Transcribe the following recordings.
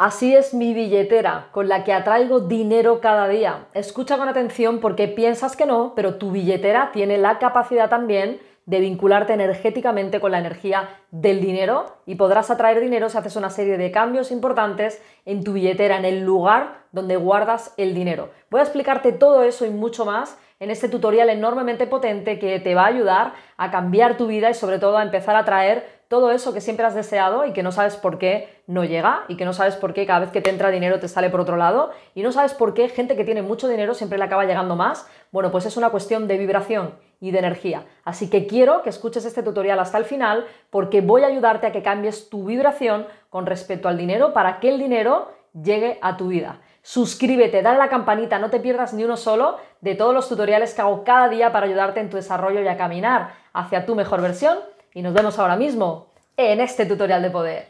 Así es mi billetera, con la que atraigo dinero cada día. Escucha con atención porque piensas que no, pero tu billetera tiene la capacidad también de vincularte energéticamente con la energía del dinero y podrás atraer dinero si haces una serie de cambios importantes en tu billetera, en el lugar donde guardas el dinero. Voy a explicarte todo eso y mucho más en este tutorial enormemente potente que te va a ayudar a cambiar tu vida y sobre todo a empezar a traer todo eso que siempre has deseado y que no sabes por qué no llega y que no sabes por qué cada vez que te entra dinero te sale por otro lado y no sabes por qué gente que tiene mucho dinero siempre le acaba llegando más. Bueno, pues es una cuestión de vibración y de energía. Así que quiero que escuches este tutorial hasta el final porque voy a ayudarte a que cambies tu vibración con respecto al dinero para que el dinero llegue a tu vida. Suscríbete, dale a la campanita, no te pierdas ni uno solo de todos los tutoriales que hago cada día para ayudarte en tu desarrollo y a caminar hacia tu mejor versión. Y nos vemos ahora mismo en este tutorial de poder.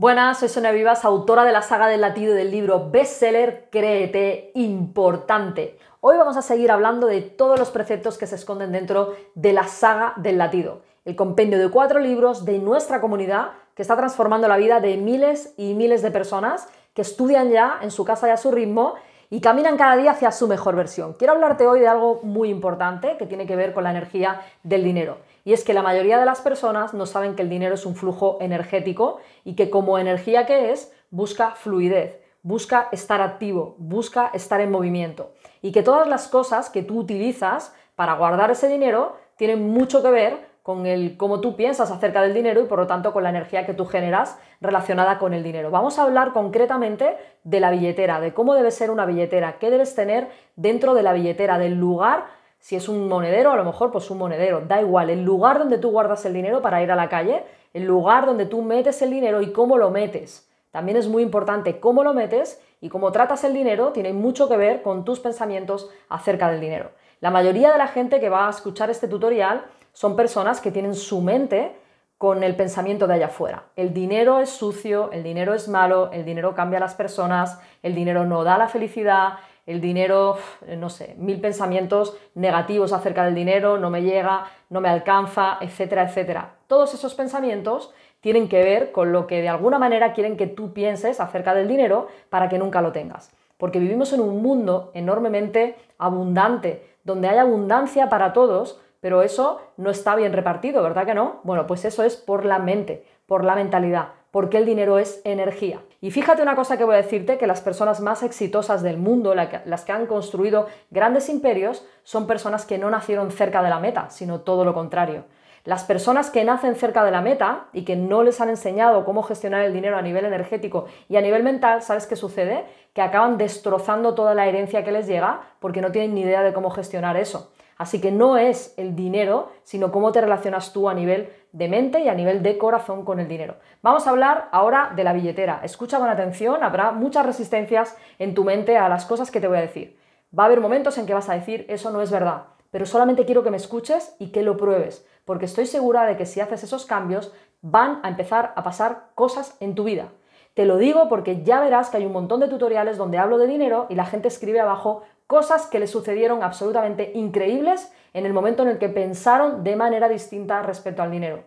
Buenas, soy Sonia Vivas, autora de la saga del latido del libro bestseller Créete Importante. Hoy vamos a seguir hablando de todos los preceptos que se esconden dentro de la saga del latido, el compendio de cuatro libros de nuestra comunidad que está transformando la vida de miles y miles de personas que estudian ya en su casa y a su ritmo y caminan cada día hacia su mejor versión. Quiero hablarte hoy de algo muy importante que tiene que ver con la energía del dinero. Y es que la mayoría de las personas no saben que el dinero es un flujo energético y que como energía que es, busca fluidez, busca estar activo, busca estar en movimiento. Y que todas las cosas que tú utilizas para guardar ese dinero tienen mucho que ver con el cómo tú piensas acerca del dinero y por lo tanto con la energía que tú generas relacionada con el dinero. Vamos a hablar concretamente de la billetera, de cómo debe ser una billetera, qué debes tener dentro de la billetera, del lugar si es un monedero, a lo mejor pues un monedero, da igual, el lugar donde tú guardas el dinero para ir a la calle, el lugar donde tú metes el dinero y cómo lo metes. También es muy importante cómo lo metes y cómo tratas el dinero tiene mucho que ver con tus pensamientos acerca del dinero. La mayoría de la gente que va a escuchar este tutorial son personas que tienen su mente con el pensamiento de allá afuera. El dinero es sucio, el dinero es malo, el dinero cambia a las personas, el dinero no da la felicidad, el dinero, eh, no sé, mil pensamientos negativos acerca del dinero, no me llega, no me alcanza, etcétera, etcétera. Todos esos pensamientos tienen que ver con lo que de alguna manera quieren que tú pienses acerca del dinero para que nunca lo tengas. Porque vivimos en un mundo enormemente abundante, donde hay abundancia para todos, pero eso no está bien repartido, ¿verdad que no? Bueno, pues eso es por la mente, por la mentalidad, porque el dinero es energía. Y fíjate una cosa que voy a decirte, que las personas más exitosas del mundo, las que han construido grandes imperios, son personas que no nacieron cerca de la meta, sino todo lo contrario. Las personas que nacen cerca de la meta y que no les han enseñado cómo gestionar el dinero a nivel energético y a nivel mental, ¿sabes qué sucede? Que acaban destrozando toda la herencia que les llega porque no tienen ni idea de cómo gestionar eso. Así que no es el dinero, sino cómo te relacionas tú a nivel de mente y a nivel de corazón con el dinero. Vamos a hablar ahora de la billetera. Escucha con atención, habrá muchas resistencias en tu mente a las cosas que te voy a decir. Va a haber momentos en que vas a decir, eso no es verdad, pero solamente quiero que me escuches y que lo pruebes, porque estoy segura de que si haces esos cambios van a empezar a pasar cosas en tu vida. Te lo digo porque ya verás que hay un montón de tutoriales donde hablo de dinero y la gente escribe abajo cosas que le sucedieron absolutamente increíbles en el momento en el que pensaron de manera distinta respecto al dinero.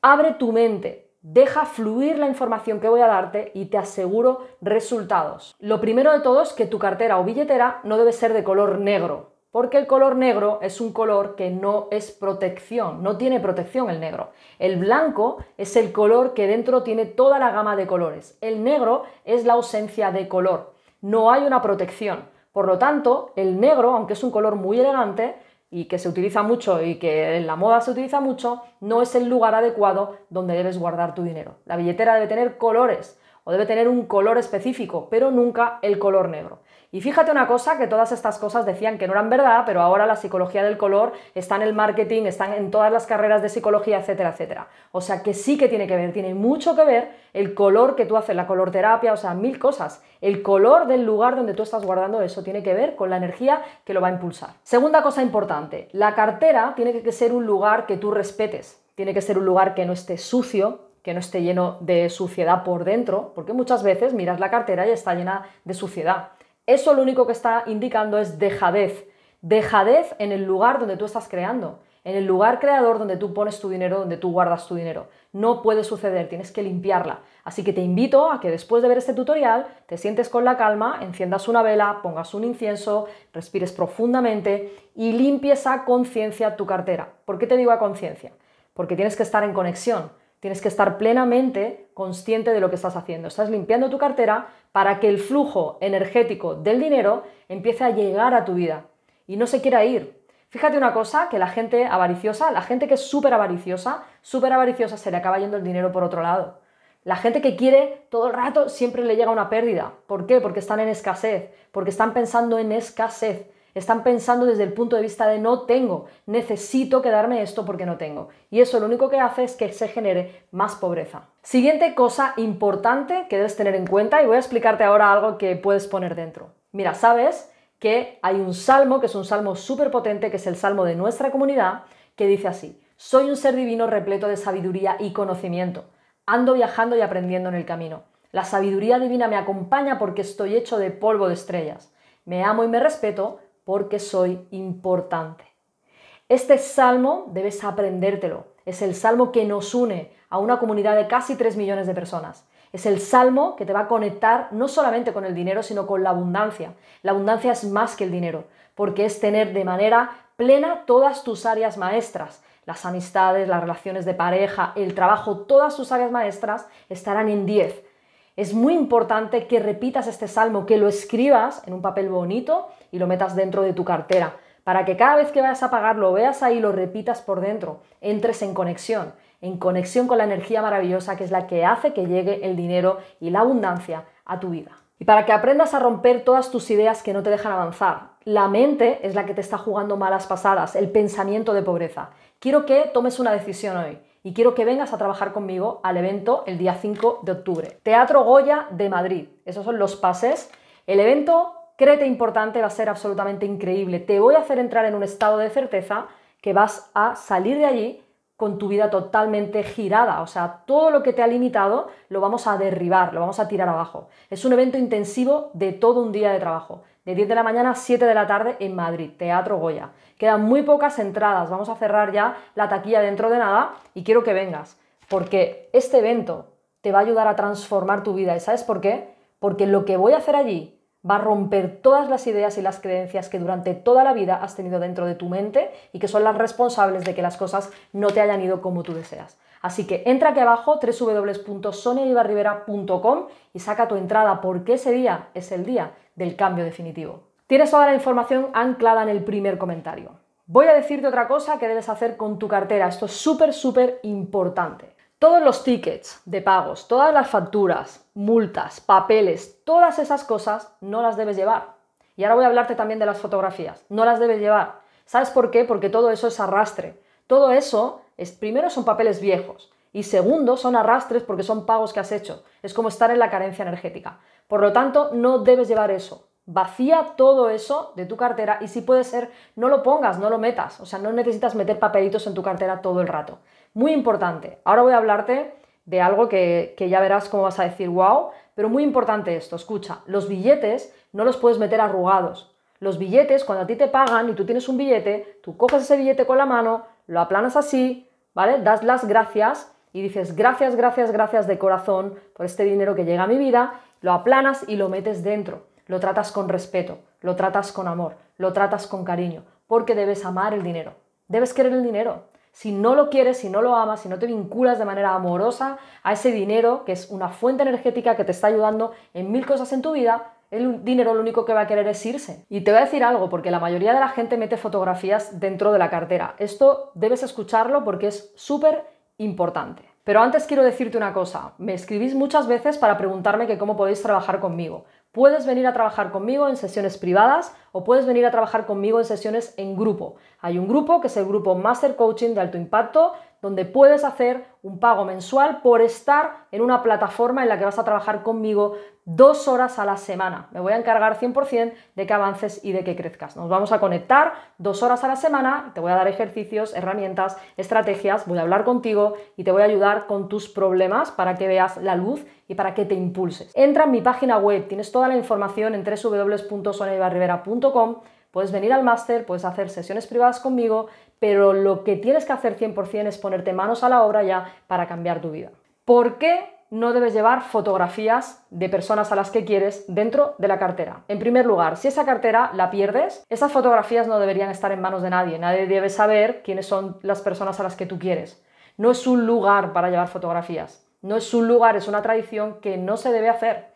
Abre tu mente, deja fluir la información que voy a darte y te aseguro resultados. Lo primero de todo es que tu cartera o billetera no debe ser de color negro, porque el color negro es un color que no es protección, no tiene protección el negro. El blanco es el color que dentro tiene toda la gama de colores. El negro es la ausencia de color, no hay una protección. Por lo tanto, el negro, aunque es un color muy elegante y que se utiliza mucho y que en la moda se utiliza mucho, no es el lugar adecuado donde debes guardar tu dinero. La billetera debe tener colores o debe tener un color específico, pero nunca el color negro. Y fíjate una cosa, que todas estas cosas decían que no eran verdad, pero ahora la psicología del color está en el marketing, está en todas las carreras de psicología, etcétera, etcétera. O sea que sí que tiene que ver, tiene mucho que ver el color que tú haces, la colorterapia, o sea, mil cosas. El color del lugar donde tú estás guardando eso tiene que ver con la energía que lo va a impulsar. Segunda cosa importante, la cartera tiene que ser un lugar que tú respetes, tiene que ser un lugar que no esté sucio, que no esté lleno de suciedad por dentro, porque muchas veces miras la cartera y está llena de suciedad eso lo único que está indicando es dejadez. Dejadez en el lugar donde tú estás creando, en el lugar creador donde tú pones tu dinero, donde tú guardas tu dinero. No puede suceder, tienes que limpiarla. Así que te invito a que después de ver este tutorial te sientes con la calma, enciendas una vela, pongas un incienso, respires profundamente y limpies a conciencia tu cartera. ¿Por qué te digo a conciencia? Porque tienes que estar en conexión Tienes que estar plenamente consciente de lo que estás haciendo. Estás limpiando tu cartera para que el flujo energético del dinero empiece a llegar a tu vida y no se quiera ir. Fíjate una cosa, que la gente avariciosa, la gente que es súper avariciosa, súper avariciosa se le acaba yendo el dinero por otro lado. La gente que quiere todo el rato siempre le llega una pérdida. ¿Por qué? Porque están en escasez, porque están pensando en escasez. Están pensando desde el punto de vista de no tengo, necesito quedarme esto porque no tengo. Y eso lo único que hace es que se genere más pobreza. Siguiente cosa importante que debes tener en cuenta y voy a explicarte ahora algo que puedes poner dentro. Mira, sabes que hay un salmo, que es un salmo súper potente, que es el salmo de nuestra comunidad, que dice así, soy un ser divino repleto de sabiduría y conocimiento, ando viajando y aprendiendo en el camino. La sabiduría divina me acompaña porque estoy hecho de polvo de estrellas. Me amo y me respeto porque soy importante. Este salmo debes aprendértelo. Es el salmo que nos une a una comunidad de casi 3 millones de personas. Es el salmo que te va a conectar no solamente con el dinero, sino con la abundancia. La abundancia es más que el dinero, porque es tener de manera plena todas tus áreas maestras. Las amistades, las relaciones de pareja, el trabajo, todas tus áreas maestras estarán en 10. Es muy importante que repitas este salmo, que lo escribas en un papel bonito y lo metas dentro de tu cartera, para que cada vez que vayas a pagar lo veas ahí, y lo repitas por dentro, entres en conexión, en conexión con la energía maravillosa que es la que hace que llegue el dinero y la abundancia a tu vida. Y para que aprendas a romper todas tus ideas que no te dejan avanzar. La mente es la que te está jugando malas pasadas, el pensamiento de pobreza. Quiero que tomes una decisión hoy y quiero que vengas a trabajar conmigo al evento el día 5 de octubre. Teatro Goya de Madrid. Esos son los pases. El evento créete importante va a ser absolutamente increíble. Te voy a hacer entrar en un estado de certeza que vas a salir de allí con tu vida totalmente girada. O sea, todo lo que te ha limitado lo vamos a derribar, lo vamos a tirar abajo. Es un evento intensivo de todo un día de trabajo. De 10 de la mañana a 7 de la tarde en Madrid, Teatro Goya. Quedan muy pocas entradas. Vamos a cerrar ya la taquilla dentro de nada y quiero que vengas. Porque este evento te va a ayudar a transformar tu vida. ¿Y sabes por qué? Porque lo que voy a hacer allí va a romper todas las ideas y las creencias que durante toda la vida has tenido dentro de tu mente y que son las responsables de que las cosas no te hayan ido como tú deseas. Así que entra aquí abajo, www.sonelibarrivera.com y saca tu entrada porque ese día es el día del cambio definitivo. Tienes toda la información anclada en el primer comentario. Voy a decirte otra cosa que debes hacer con tu cartera. Esto es súper, súper importante. Todos los tickets de pagos, todas las facturas, multas, papeles, todas esas cosas no las debes llevar. Y ahora voy a hablarte también de las fotografías. No las debes llevar. ¿Sabes por qué? Porque todo eso es arrastre. Todo eso, es, primero, son papeles viejos. Y segundo, son arrastres porque son pagos que has hecho. Es como estar en la carencia energética. Por lo tanto, no debes llevar eso. Vacía todo eso de tu cartera y si puede ser, no lo pongas, no lo metas. O sea, no necesitas meter papelitos en tu cartera todo el rato. Muy importante. Ahora voy a hablarte de algo que, ya verás cómo vas a decir, wow, pero muy importante esto, escucha, los billetes no los puedes meter arrugados. Los billetes, cuando a ti te pagan y tú tienes un billete, tú coges ese billete con la mano, lo aplanas así, ¿vale? Das las gracias y dices gracias, gracias, gracias de corazón por este dinero que llega a mi vida, lo aplanas y lo metes dentro, lo tratas con respeto, lo tratas con amor, lo tratas con cariño, porque debes amar el dinero, debes querer el dinero. Si no lo quieres, si no lo amas, si no te vinculas de manera amorosa a ese dinero, que es una fuente energética que te está ayudando en mil cosas en tu vida, el dinero lo único que va a querer es irse. Y te voy a decir algo, porque la mayoría de la gente mete fotografías dentro de la cartera. Esto debes escucharlo porque es súper importante. Pero antes quiero decirte una cosa. Me escribís muchas veces para preguntarme que cómo podéis trabajar conmigo. Puedes venir a trabajar conmigo en sesiones privadas o puedes venir a trabajar conmigo en sesiones en grupo. Hay un grupo que es el grupo Master Coaching de Alto Impacto donde puedes hacer un pago mensual por estar en una plataforma en la que vas a trabajar conmigo dos horas a la semana. Me voy a encargar 100% de que avances y de que crezcas. Nos vamos a conectar dos horas a la semana, te voy a dar ejercicios, herramientas, estrategias, voy a hablar contigo y te voy a ayudar con tus problemas para que veas la luz y para que te impulses. Entra en mi página web, tienes toda la información en www.sonaybarrivera.com Puedes venir al máster, puedes hacer sesiones privadas conmigo, pero lo que tienes que hacer 100% es ponerte manos a la obra ya para cambiar tu vida. ¿Por qué no debes llevar fotografías de personas a las que quieres dentro de la cartera. En primer lugar, si esa cartera la pierdes, esas fotografías no deberían estar en manos de nadie. Nadie debe saber quiénes son las personas a las que tú quieres. No es un lugar para llevar fotografías. No es un lugar, es una tradición que no se debe hacer.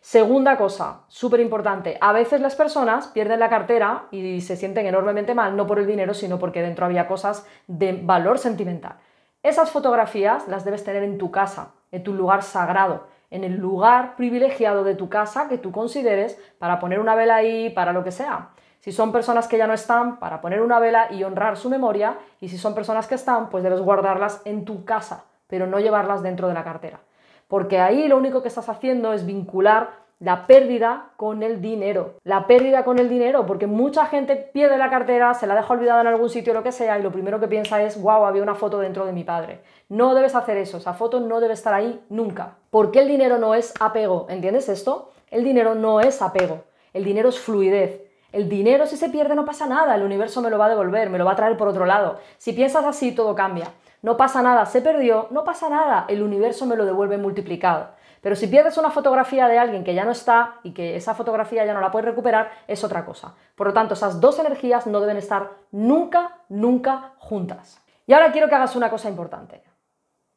Segunda cosa, súper importante, a veces las personas pierden la cartera y se sienten enormemente mal, no por el dinero, sino porque dentro había cosas de valor sentimental. Esas fotografías las debes tener en tu casa, en tu lugar sagrado, en el lugar privilegiado de tu casa que tú consideres para poner una vela ahí, para lo que sea. Si son personas que ya no están, para poner una vela y honrar su memoria, y si son personas que están, pues debes guardarlas en tu casa, pero no llevarlas dentro de la cartera porque ahí lo único que estás haciendo es vincular la pérdida con el dinero. La pérdida con el dinero, porque mucha gente pierde la cartera, se la deja olvidada en algún sitio, lo que sea, y lo primero que piensa es, wow, había una foto dentro de mi padre. No debes hacer eso, esa foto no debe estar ahí nunca. Porque el dinero no es apego, ¿entiendes esto? El dinero no es apego, el dinero es fluidez. El dinero si se pierde no pasa nada, el universo me lo va a devolver, me lo va a traer por otro lado. Si piensas así, todo cambia. No pasa nada, se perdió, no pasa nada, el universo me lo devuelve multiplicado. Pero si pierdes una fotografía de alguien que ya no está y que esa fotografía ya no la puedes recuperar, es otra cosa. Por lo tanto, esas dos energías no deben estar nunca, nunca juntas. Y ahora quiero que hagas una cosa importante.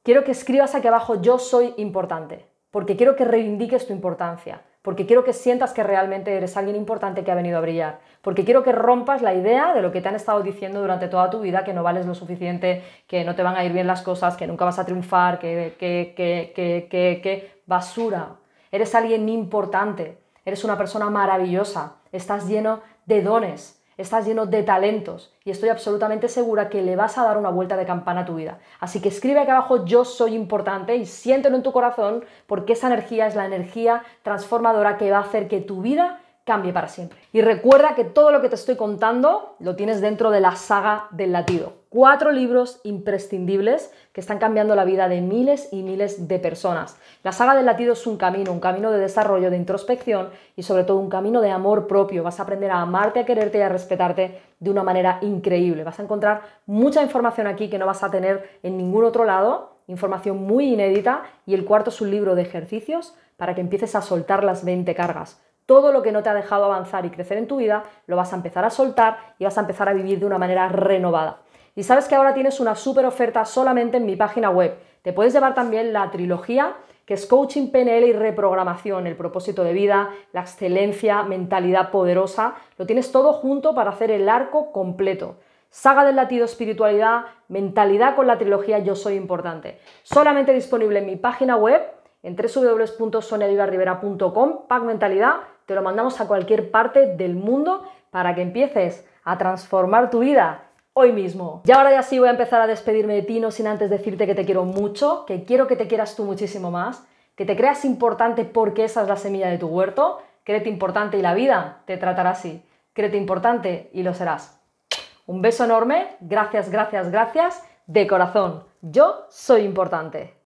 Quiero que escribas aquí abajo yo soy importante, porque quiero que reivindiques tu importancia porque quiero que sientas que realmente eres alguien importante que ha venido a brillar, porque quiero que rompas la idea de lo que te han estado diciendo durante toda tu vida, que no vales lo suficiente, que no te van a ir bien las cosas, que nunca vas a triunfar, que, que, que, que basura. Eres alguien importante, eres una persona maravillosa, estás lleno de dones, estás lleno de talentos y estoy absolutamente segura que le vas a dar una vuelta de campana a tu vida. Así que escribe aquí abajo yo soy importante y siéntelo en tu corazón porque esa energía es la energía transformadora que va a hacer que tu vida cambie para siempre. Y recuerda que todo lo que te estoy contando lo tienes dentro de la saga del latido cuatro libros imprescindibles que están cambiando la vida de miles y miles de personas. La saga del latido es un camino, un camino de desarrollo, de introspección y sobre todo un camino de amor propio. Vas a aprender a amarte, a quererte y a respetarte de una manera increíble. Vas a encontrar mucha información aquí que no vas a tener en ningún otro lado, información muy inédita y el cuarto es un libro de ejercicios para que empieces a soltar las 20 cargas todo lo que no te ha dejado avanzar y crecer en tu vida, lo vas a empezar a soltar y vas a empezar a vivir de una manera renovada. Y sabes que ahora tienes una súper oferta solamente en mi página web. Te puedes llevar también la trilogía, que es coaching, PNL y reprogramación, el propósito de vida, la excelencia, mentalidad poderosa. Lo tienes todo junto para hacer el arco completo. Saga del latido, espiritualidad, mentalidad con la trilogía Yo Soy Importante. Solamente disponible en mi página web en www.soniavivarribera.com Pack Mentalidad, te lo mandamos a cualquier parte del mundo para que empieces a transformar tu vida hoy mismo. Y ahora ya sí voy a empezar a despedirme de ti, no sin antes decirte que te quiero mucho, que quiero que te quieras tú muchísimo más, que te creas importante porque esa es la semilla de tu huerto, créete importante y la vida te tratará así, créete importante y lo serás. Un beso enorme, gracias, gracias, gracias, de corazón. Yo soy importante.